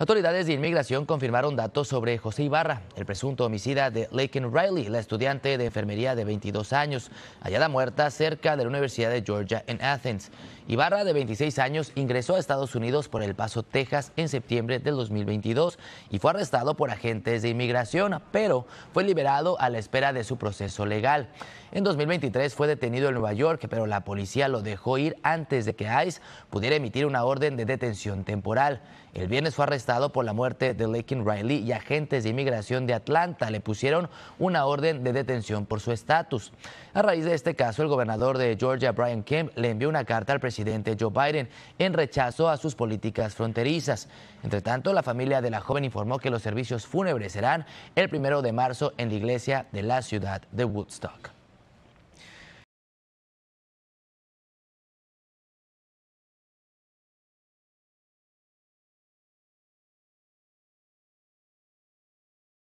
Autoridades de inmigración confirmaron datos sobre José Ibarra, el presunto homicida de Laken Riley, la estudiante de enfermería de 22 años, hallada muerta cerca de la Universidad de Georgia en Athens. Ibarra, de 26 años, ingresó a Estados Unidos por El Paso, Texas, en septiembre del 2022 y fue arrestado por agentes de inmigración, pero fue liberado a la espera de su proceso legal. En 2023 fue detenido en Nueva York, pero la policía lo dejó ir antes de que ICE pudiera emitir una orden de detención temporal. El viernes fue arrestado por la muerte de Lakin Riley y agentes de inmigración de Atlanta le pusieron una orden de detención por su estatus. A raíz de este caso, el gobernador de Georgia, Brian Kemp, le envió una carta al presidente Joe Biden en rechazo a sus políticas fronterizas. Entre tanto, la familia de la joven informó que los servicios fúnebres serán el primero de marzo en la iglesia de la ciudad de Woodstock.